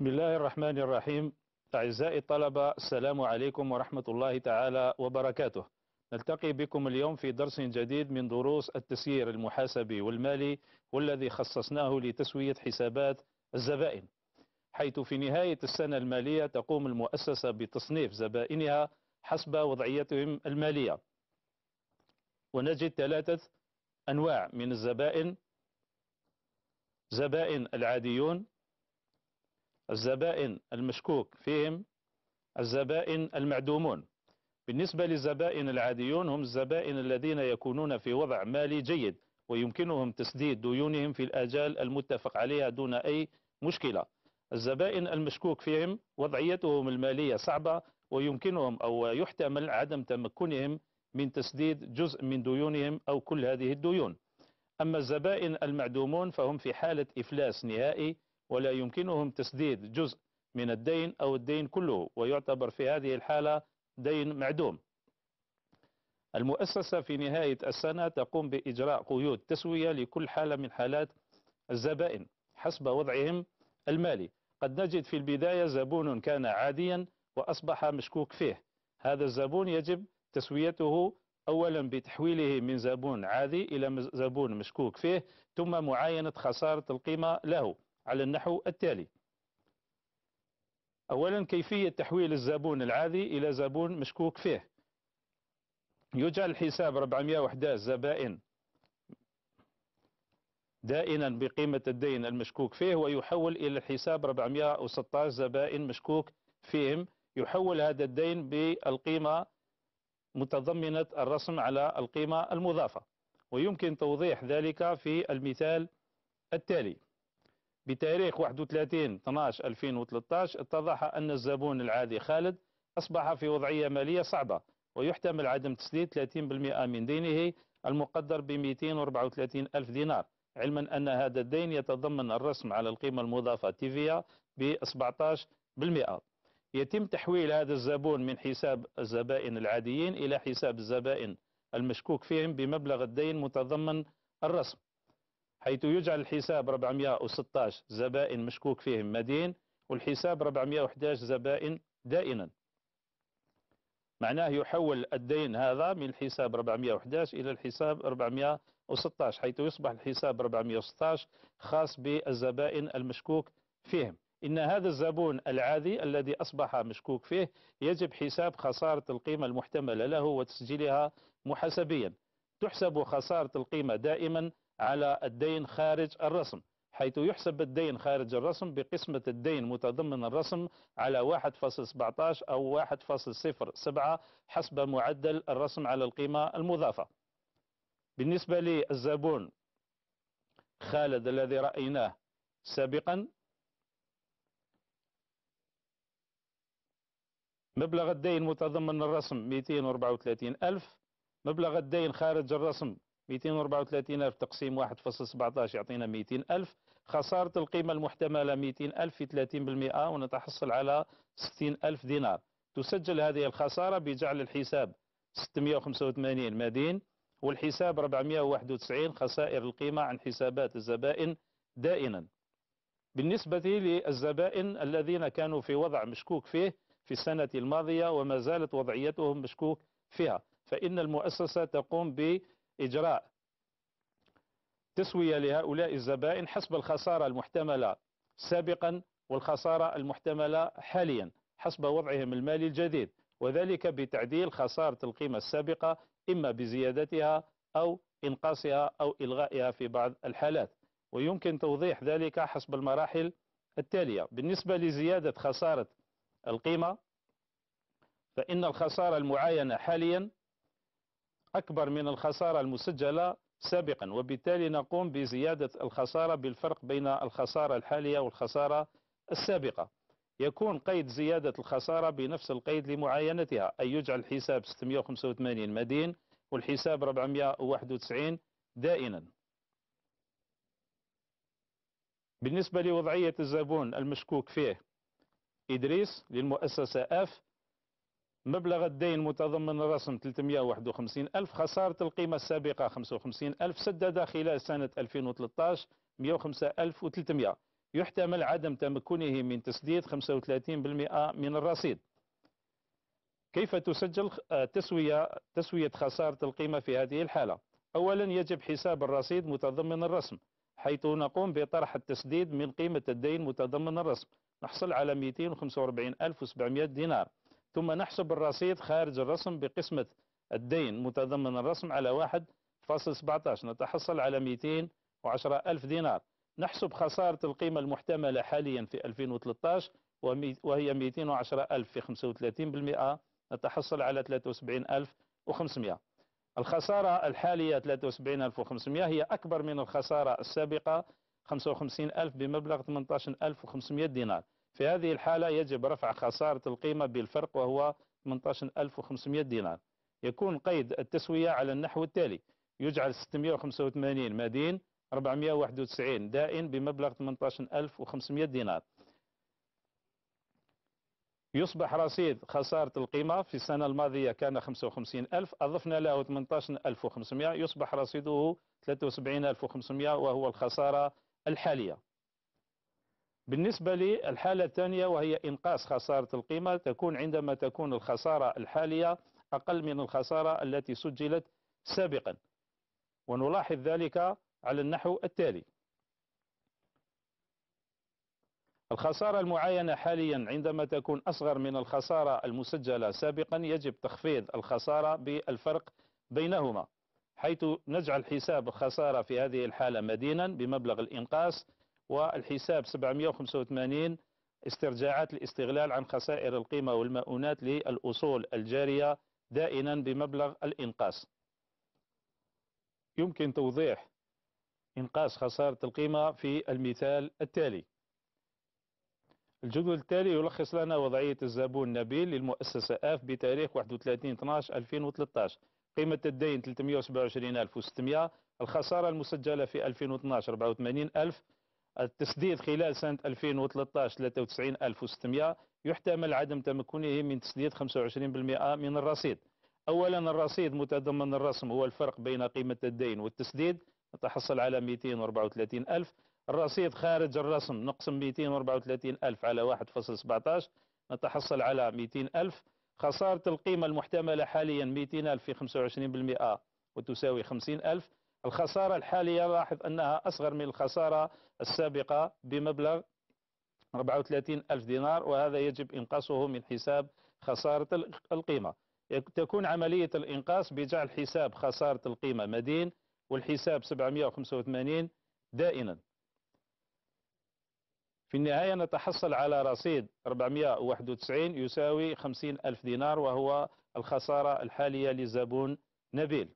بسم الله الرحمن الرحيم أعزائي الطلبة السلام عليكم ورحمة الله تعالى وبركاته نلتقي بكم اليوم في درس جديد من دروس التسيير المحاسبي والمالي والذي خصصناه لتسوية حسابات الزبائن حيث في نهاية السنة المالية تقوم المؤسسة بتصنيف زبائنها حسب وضعيتهم المالية ونجد ثلاثة أنواع من الزبائن زبائن العاديون الزبائن المشكوك فيهم الزبائن المعدومون بالنسبة للزبائن العاديون هم الزبائن الذين يكونون في وضع مالي جيد ويمكنهم تسديد ديونهم في الآجال المتفق عليها دون أي مشكلة الزبائن المشكوك فيهم وضعيتهم المالية صعبة ويمكنهم أو يحتمل عدم تمكنهم من تسديد جزء من ديونهم أو كل هذه الديون أما الزبائن المعدومون فهم في حالة إفلاس نهائي ولا يمكنهم تسديد جزء من الدين أو الدين كله ويعتبر في هذه الحالة دين معدوم المؤسسة في نهاية السنة تقوم بإجراء قيود تسوية لكل حالة من حالات الزبائن حسب وضعهم المالي قد نجد في البداية زبون كان عاديا وأصبح مشكوك فيه هذا الزبون يجب تسويته أولا بتحويله من زبون عادي إلى زبون مشكوك فيه ثم معاينة خسارة القيمة له على النحو التالي أولا كيفية تحويل الزبون العادي إلى زبون مشكوك فيه يجعل الحساب 411 زبائن دائنا بقيمة الدين المشكوك فيه ويحول إلى الحساب 416 زبائن مشكوك فيهم يحول هذا الدين بالقيمة متضمنة الرسم على القيمة المضافة ويمكن توضيح ذلك في المثال التالي بتاريخ 31 12 2013 اتضح أن الزبون العادي خالد أصبح في وضعية مالية صعبة ويحتمل عدم تسديد 30% من دينه المقدر ب 234 ألف دينار علما أن هذا الدين يتضمن الرسم على القيمة المضافة تيفيا ب 17% يتم تحويل هذا الزبون من حساب الزبائن العاديين إلى حساب الزبائن المشكوك فيهم بمبلغ الدين متضمن الرسم حيث يجعل الحساب 416 زبائن مشكوك فيهم مدين والحساب 411 زبائن دائنا معناه يحول الدين هذا من الحساب 411 إلى الحساب 416 حيث يصبح الحساب 416 خاص بالزبائن المشكوك فيهم إن هذا الزبون العادي الذي أصبح مشكوك فيه يجب حساب خسارة القيمة المحتملة له وتسجيلها محاسبيا تحسب خسارة القيمة دائما على الدين خارج الرسم حيث يحسب الدين خارج الرسم بقسمة الدين متضمن الرسم على 1.17 أو 1.07 حسب معدل الرسم على القيمة المضافة بالنسبة للزبون خالد الذي رأيناه سابقا مبلغ الدين متضمن الرسم 234 ألف مبلغ الدين خارج الرسم 234000 تقسيم 1.17 يعطينا 200000 خسارة القيمة المحتملة 200000 في 30% ونتحصل على 60000 دينار تسجل هذه الخسارة بجعل الحساب 685 مدين والحساب 491 خسائر القيمة عن حسابات الزبائن دائما بالنسبة للزبائن الذين كانوا في وضع مشكوك فيه في السنة الماضية وما زالت وضعيتهم مشكوك فيها فإن المؤسسة تقوم ب إجراء تسوية لهؤلاء الزبائن حسب الخسارة المحتملة سابقا والخسارة المحتملة حاليا حسب وضعهم المالي الجديد وذلك بتعديل خسارة القيمة السابقة إما بزيادتها أو إنقاصها أو إلغائها في بعض الحالات ويمكن توضيح ذلك حسب المراحل التالية بالنسبة لزيادة خسارة القيمة فإن الخسارة المعاينة حاليا أكبر من الخسارة المسجلة سابقا وبالتالي نقوم بزيادة الخسارة بالفرق بين الخسارة الحالية والخسارة السابقة يكون قيد زيادة الخسارة بنفس القيد لمعاينتها أي يجعل الحساب 685 مدين والحساب 491 دائما بالنسبة لوضعية الزبون المشكوك فيه إدريس للمؤسسة أف مبلغ الدين متضمن الرسم 351 ألف خسارة القيمة السابقة 55 ألف سدد خلال سنة 2013 105300 يحتمل عدم تمكنه من تسديد 35% من الرصيد كيف تسجل آه، تسوية تسوية خسارة القيمة في هذه الحالة؟ أولا يجب حساب الرصيد متضمن الرسم حيث نقوم بطرح التسديد من قيمة الدين متضمن الرسم نحصل على 245700 دينار ثم نحسب الرصيد خارج الرسم بقسمة الدين متضمن الرسم على 1.17 نتحصل على 210 ألف دينار نحسب خسارة القيمة المحتملة حاليا في 2013 وهي 210 ألف في 35% نتحصل على 73500 الخسارة الحالية 73500 هي أكبر من الخسارة السابقة 55 ألف بمبلغ 18500 دينار في هذه الحالة يجب رفع خسارة القيمة بالفرق وهو 18500 دينار يكون قيد التسوية على النحو التالي يجعل 685 مدين 491 دائن بمبلغ 18500 دينار يصبح رصيد خسارة القيمة في السنة الماضية كان 55000 أضفنا له 18500 يصبح رصيده 73500 وهو الخسارة الحالية بالنسبة للحالة الثانية وهي إنقاص خسارة القيمة تكون عندما تكون الخسارة الحالية أقل من الخسارة التي سجلت سابقا ونلاحظ ذلك على النحو التالي الخسارة المعاينة حاليا عندما تكون أصغر من الخسارة المسجلة سابقا يجب تخفيض الخسارة بالفرق بينهما حيث نجعل حساب الخسارة في هذه الحالة مدينا بمبلغ الإنقاص والحساب 785 استرجاعات الاستغلال عن خسائر القيمة والمؤونات للأصول الجارية دائنا بمبلغ الإنقاص يمكن توضيح إنقاص خسارة القيمة في المثال التالي الجدول التالي يلخص لنا وضعية الزبون نبيل للمؤسسة آف بتاريخ 31/12/2013 قيمة الدين 327,600 الخسارة المسجلة في 2012 84,000 التسديد خلال سنة 2013 93600 يحتمل عدم تمكنه من تسديد 25% من الرصيد أولا الرصيد متضمن الرسم هو الفرق بين قيمة الدين والتسديد نتحصل على 234 ألف الرصيد خارج الرسم نقسم 234 ألف على 1.17 نتحصل على 200 ألف خسارة القيمة المحتملة حاليا 200 ألف في 25% وتساوي 50 ألف الخسارة الحالية لاحظ أنها أصغر من الخسارة السابقة بمبلغ 34 ألف دينار وهذا يجب إنقاصه من حساب خسارة القيمة تكون عملية الإنقاص بجعل حساب خسارة القيمة مدين والحساب 785 دائما في النهاية نتحصل على رصيد 491 يساوي 50 ألف دينار وهو الخسارة الحالية للزبون نبيل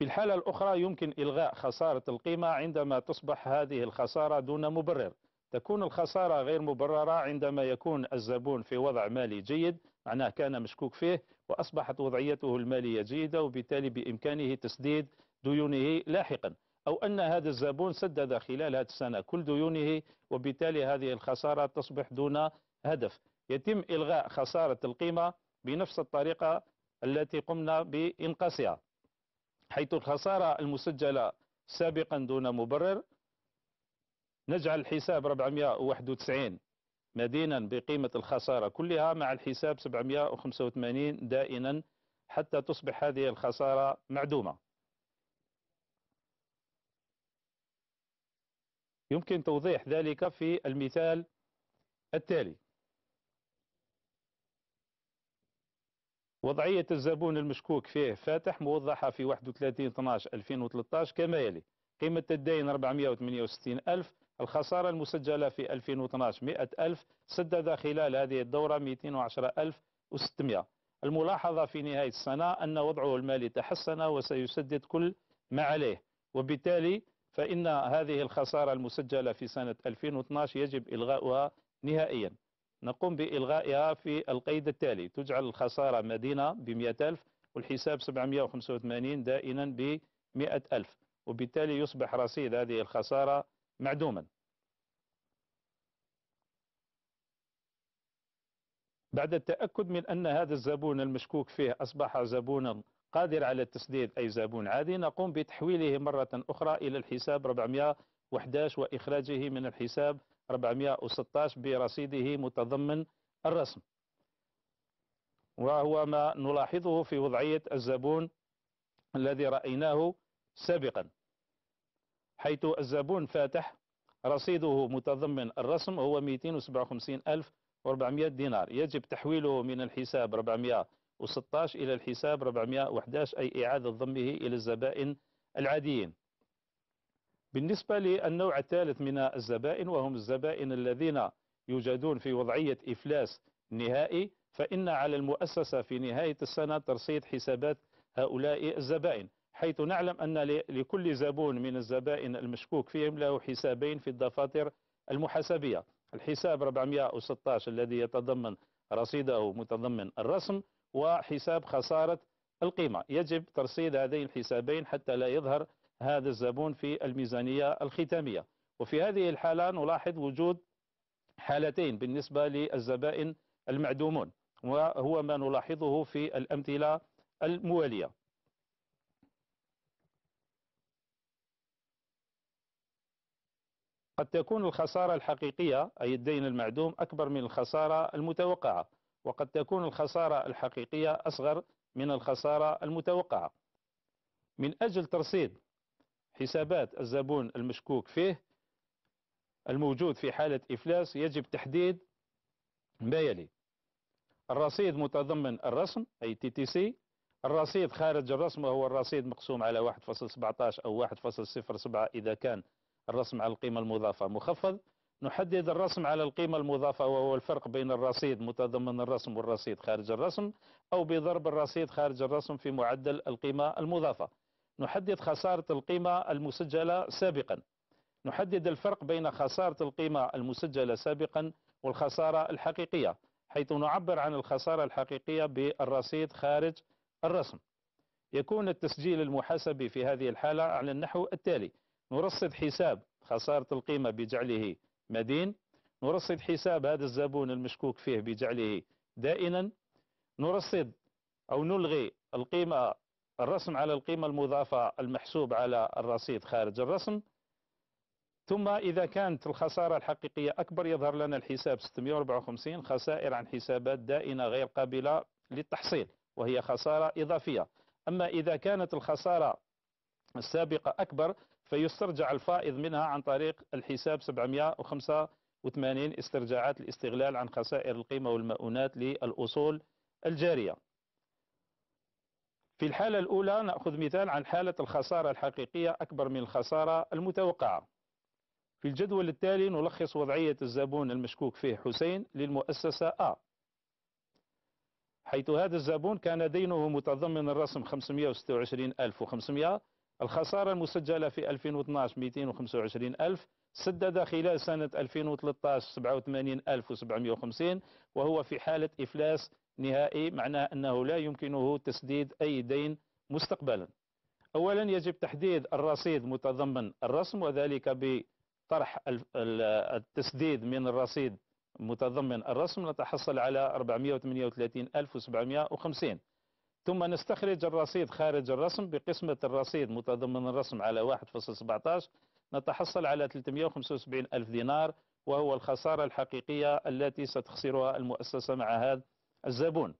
في الحالة الأخرى يمكن إلغاء خسارة القيمة عندما تصبح هذه الخسارة دون مبرر تكون الخسارة غير مبررة عندما يكون الزبون في وضع مالي جيد معناه كان مشكوك فيه وأصبحت وضعيته المالية جيدة وبالتالي بإمكانه تسديد ديونه لاحقا أو أن هذا الزبون سدد خلال هذه السنة كل ديونه وبالتالي هذه الخسارة تصبح دون هدف يتم إلغاء خسارة القيمة بنفس الطريقة التي قمنا بإنقاصها حيث الخسارة المسجلة سابقا دون مبرر نجعل الحساب 491 مدينا بقيمة الخسارة كلها مع الحساب 785 دائنا حتى تصبح هذه الخسارة معدومة يمكن توضيح ذلك في المثال التالي وضعية الزبون المشكوك فيه فاتح موضحة في 31/12/2013 كما يلي قيمة الدين 468 ألف الخسارة المسجلة في 2012 100 ألف سدد خلال هذه الدورة 210 ألف و600 الملاحظة في نهاية السنة أن وضعه المالي تحسن وسيسدد كل ما عليه وبالتالي فإن هذه الخسارة المسجلة في سنة 2012 يجب إلغاؤها نهائيا نقوم بإلغائها في القيد التالي تجعل الخسارة مدينة بمئة ألف والحساب 785 دائنا بمئة ألف وبالتالي يصبح رصيد هذه الخسارة معدوما بعد التأكد من أن هذا الزبون المشكوك فيه أصبح زبونا قادر على التسديد أي زبون عادي نقوم بتحويله مرة أخرى إلى الحساب 411 وإخراجه من الحساب 416 برصيده متضمن الرسم وهو ما نلاحظه في وضعية الزبون الذي رأيناه سابقا حيث الزبون فاتح رصيده متضمن الرسم هو 257400 دينار يجب تحويله من الحساب 416 إلى الحساب 411 أي إعادة ضمه إلى الزبائن العاديين بالنسبة للنوع الثالث من الزبائن وهم الزبائن الذين يوجدون في وضعية إفلاس نهائي فإن على المؤسسة في نهاية السنة ترصيد حسابات هؤلاء الزبائن حيث نعلم أن لكل زبون من الزبائن المشكوك فيهم له حسابين في الدفاتر المحاسبية الحساب 416 الذي يتضمن رصيده متضمن الرسم وحساب خسارة القيمة يجب ترصيد هذين الحسابين حتى لا يظهر هذا الزبون في الميزانية الختامية وفي هذه الحالة نلاحظ وجود حالتين بالنسبة للزبائن المعدومون وهو ما نلاحظه في الأمثلة الموالية قد تكون الخسارة الحقيقية أي الدين المعدوم أكبر من الخسارة المتوقعة وقد تكون الخسارة الحقيقية أصغر من الخسارة المتوقعة من أجل ترصيد حسابات الزبون المشكوك فيه الموجود في حالة إفلاس يجب تحديد ما يلي الرصيد متضمن الرسم أي تي تي سي الرصيد خارج الرسم وهو الرصيد مقسوم على 1.17 أو 1.07 إذا كان الرسم على القيمة المضافة مخفض نحدد الرسم على القيمة المضافة وهو الفرق بين الرصيد متضمن الرسم والرصيد خارج الرسم أو بضرب الرصيد خارج الرسم في معدل القيمة المضافة نحدد خسارة القيمة المسجلة سابقا نحدد الفرق بين خسارة القيمة المسجلة سابقا والخسارة الحقيقية حيث نعبر عن الخسارة الحقيقية بالرصيد خارج الرسم يكون التسجيل المحاسبي في هذه الحالة على النحو التالي نرصد حساب خسارة القيمة بجعله مدين نرصد حساب هذا الزبون المشكوك فيه بجعله دائنا نرصد أو نلغي القيمة الرسم على القيمة المضافة المحسوب على الرصيد خارج الرسم ثم إذا كانت الخسارة الحقيقية أكبر يظهر لنا الحساب 654 خسائر عن حسابات دائنة غير قابلة للتحصيل وهي خسارة إضافية أما إذا كانت الخسارة السابقة أكبر فيسترجع الفائض منها عن طريق الحساب 785 استرجاعات الاستغلال عن خسائر القيمة والمؤونات للأصول الجارية في الحالة الأولى نأخذ مثال عن حالة الخسارة الحقيقية أكبر من الخسارة المتوقعة في الجدول التالي نلخص وضعية الزبون المشكوك فيه حسين للمؤسسة أ حيث هذا الزبون كان دينه متضمن الرسم 526500 الخسارة المسجلة في 2012 225000 سدد خلال سنة 2013 87750 وهو في حالة إفلاس نهائي معناه أنه لا يمكنه تسديد أي دين مستقبلا أولا يجب تحديد الرصيد متضمن الرسم وذلك بطرح التسديد من الرصيد متضمن الرسم نتحصل على 438750 ثم نستخرج الرصيد خارج الرسم بقسمة الرصيد متضمن الرسم على 1.17 نتحصل على 375 ألف دينار وهو الخسارة الحقيقية التي ستخسرها المؤسسة مع هذا الزبون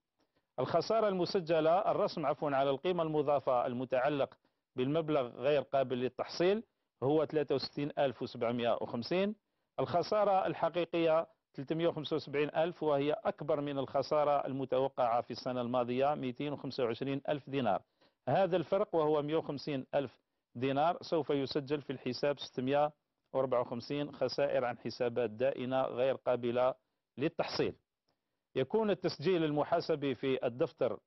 الخسارة المسجلة الرسم عفوا على القيمة المضافة المتعلق بالمبلغ غير قابل للتحصيل هو 63750 الخسارة الحقيقية 375000 وهي أكبر من الخسارة المتوقعة في السنة الماضية 225000 دينار هذا الفرق وهو 150000 دينار سوف يسجل في الحساب 654 خسائر عن حسابات دائنة غير قابلة للتحصيل يكون التسجيل المحاسبي في الدفتر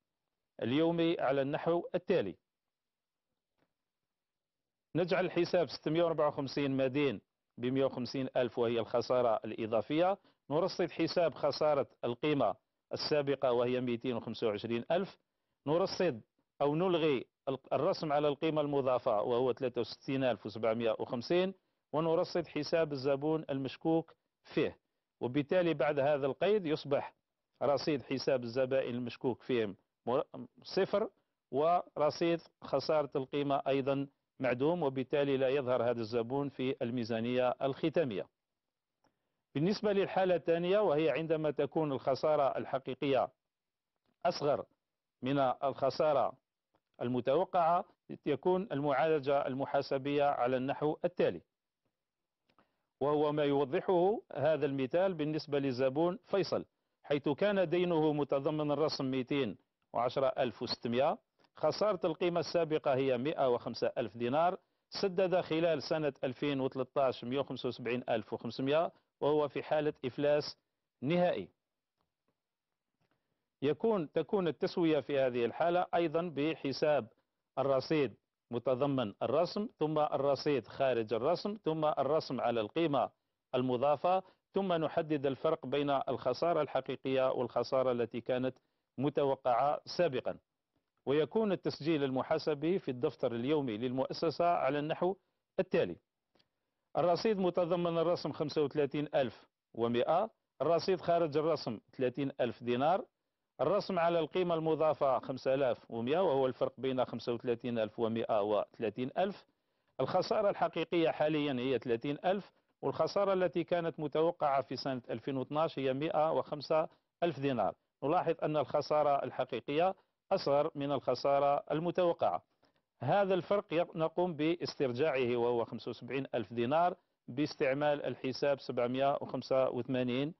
اليومي على النحو التالي نجعل الحساب 654 مدين ب 150 ألف وهي الخسارة الإضافية نرصد حساب خسارة القيمة السابقة وهي 225 ألف نرصد أو نلغي الرسم على القيمة المضافة وهو 63750 ونرصد حساب الزبون المشكوك فيه وبالتالي بعد هذا القيد يصبح رصيد حساب الزبائن المشكوك فيهم صفر ورصيد خسارة القيمة أيضا معدوم وبالتالي لا يظهر هذا الزبون في الميزانية الختامية بالنسبة للحالة الثانية وهي عندما تكون الخسارة الحقيقية أصغر من الخسارة المتوقعة يكون المعالجة المحاسبية على النحو التالي وهو ما يوضحه هذا المثال بالنسبة للزبون فيصل حيث كان دينه متضمن الرسم 210600 خسارة القيمة السابقة هي 105000 دينار سدد خلال سنة 2013 175500 وهو في حالة إفلاس نهائي يكون تكون التسوية في هذه الحالة أيضا بحساب الرصيد متضمن الرسم ثم الرصيد خارج الرسم ثم الرسم على القيمة المضافة ثم نحدد الفرق بين الخسارة الحقيقية والخسارة التي كانت متوقعة سابقا ويكون التسجيل المحاسبي في الدفتر اليومي للمؤسسة على النحو التالي الرصيد متضمن الرسم 35100 الرصيد خارج الرسم 30000 دينار الرسم على القيمة المضافة 5100 وهو الفرق بين 35100 و 30000 الخسارة الحقيقية حاليا هي 30000 والخسارة التي كانت متوقعة في سنة 2012 هي 105 ألف دينار نلاحظ أن الخسارة الحقيقية أصغر من الخسارة المتوقعة هذا الفرق نقوم باسترجاعه وهو 75 ألف دينار باستعمال الحساب 785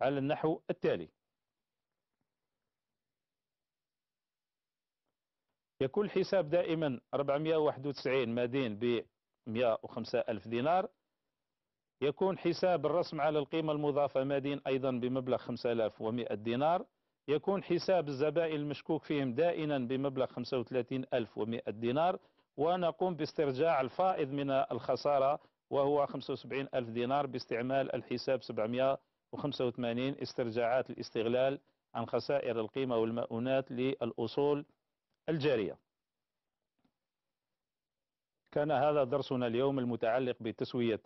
على النحو التالي يكون الحساب دائما 491 مدين ب 105 ألف دينار يكون حساب الرسم على القيمة المضافة مدين أيضا بمبلغ 5100 دينار يكون حساب الزبائن المشكوك فيهم دائنا بمبلغ 35100 دينار ونقوم باسترجاع الفائض من الخسارة وهو 75000 دينار باستعمال الحساب 785 استرجاعات الاستغلال عن خسائر القيمة والمؤونات للأصول الجارية كان هذا درسنا اليوم المتعلق بتسوية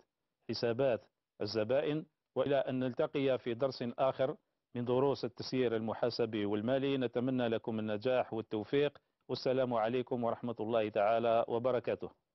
حسابات الزبائن وإلى أن نلتقي في درس آخر من دروس التسيير المحاسبي والمالي نتمنى لكم النجاح والتوفيق والسلام عليكم ورحمة الله تعالى وبركاته